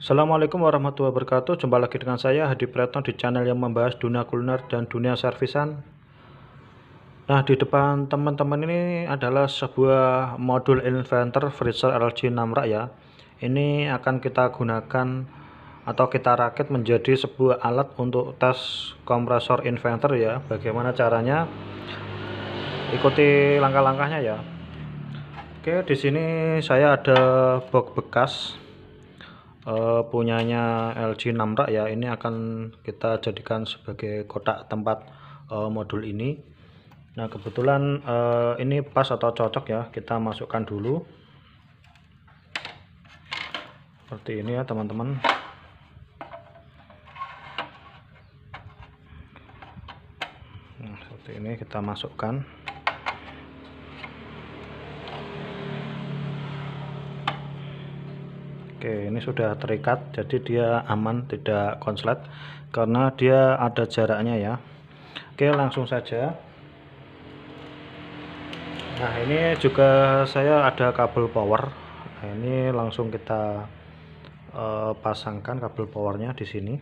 Assalamualaikum warahmatullahi wabarakatuh Jumpa lagi dengan saya Hadi Pratno di channel yang membahas dunia kuliner dan dunia servisan Nah di depan teman-teman ini adalah sebuah modul inventor freezer LG 6 rak ya Ini akan kita gunakan atau kita rakit menjadi sebuah alat untuk tes kompresor inventor ya Bagaimana caranya Ikuti langkah-langkahnya ya Oke di sini saya ada box bekas uh, punyanya LG 6 rak ya ini akan kita jadikan sebagai kotak tempat uh, modul ini nah kebetulan uh, ini pas atau cocok ya kita masukkan dulu seperti ini ya teman-teman nah seperti ini kita masukkan Oke, ini sudah terikat, jadi dia aman, tidak konslet, karena dia ada jaraknya ya. Oke, langsung saja. Nah, ini juga saya ada kabel power. Nah, ini langsung kita uh, pasangkan kabel powernya di sini.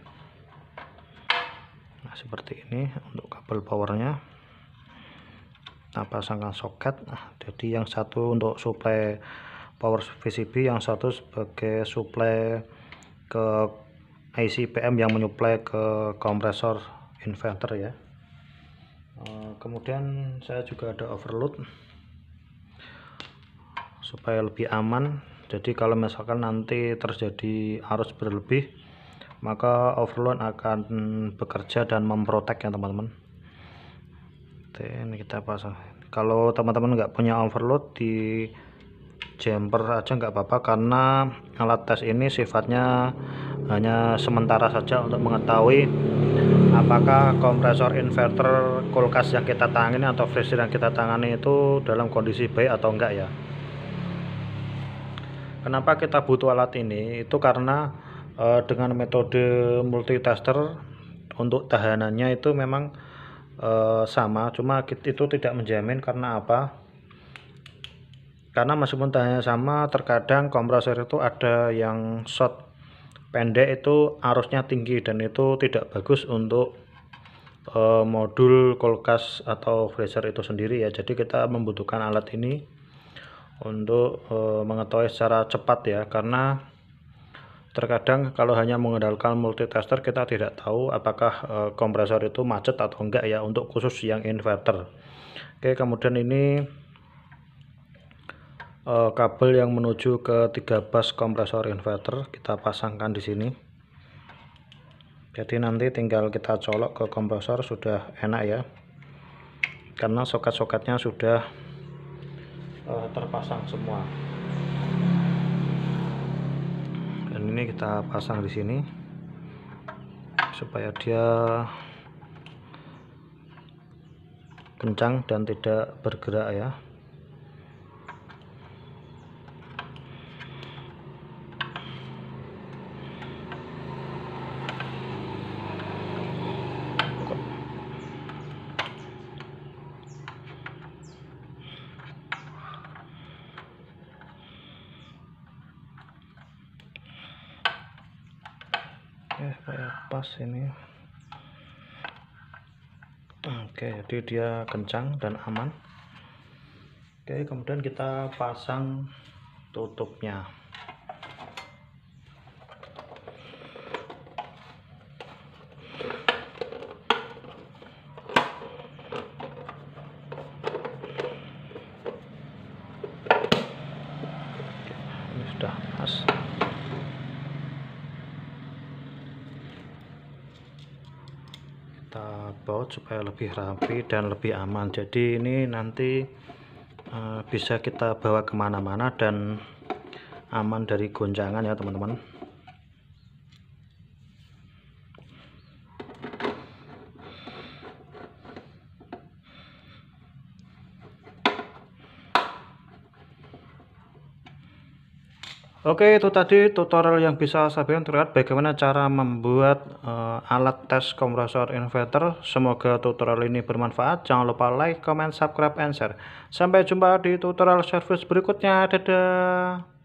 Nah, seperti ini untuk kabel powernya. Nah, pasangkan soket. Nah, jadi yang satu untuk suplai power VCB yang satu sebagai supply ke IC PM yang menyuplai ke kompresor inverter ya eh, kemudian saya juga ada overload supaya lebih aman jadi kalau misalkan nanti terjadi arus berlebih maka overload akan bekerja dan memprotek ya teman-teman ini kita pasang kalau teman-teman nggak punya overload di jumper aja nggak apa-apa karena alat tes ini sifatnya hanya sementara saja untuk mengetahui apakah kompresor inverter kulkas yang kita tangani atau freezer yang kita tangani itu dalam kondisi baik atau enggak ya kenapa kita butuh alat ini itu karena e, dengan metode multitester untuk tahanannya itu memang e, sama cuma itu tidak menjamin karena apa karena meskipun tanya sama terkadang kompresor itu ada yang short pendek itu arusnya tinggi dan itu tidak bagus untuk uh, modul kulkas atau freezer itu sendiri ya jadi kita membutuhkan alat ini untuk uh, mengetahui secara cepat ya karena terkadang kalau hanya mengandalkan multitester kita tidak tahu apakah e, kompresor itu macet atau enggak ya untuk khusus yang inverter oke kemudian ini Eh, kabel yang menuju ke tiga bus kompresor inverter kita pasangkan di sini jadi nanti tinggal kita colok ke kompresor sudah enak ya karena soket-soketnya sudah uh, terpasang semua dan ini kita pasang di sini supaya dia kencang dan tidak bergerak ya oke pas ini oke jadi dia kencang dan aman oke kemudian kita pasang tutupnya sudah pas supaya lebih rapi dan lebih aman jadi ini nanti uh, bisa kita bawa kemana-mana dan aman dari goncangan ya teman-teman Oke, itu tadi tutorial yang bisa saya berikan terlihat bagaimana cara membuat uh, alat tes kompresor inverter. Semoga tutorial ini bermanfaat. Jangan lupa like, comment, subscribe, and share. Sampai jumpa di tutorial service berikutnya. Dadah.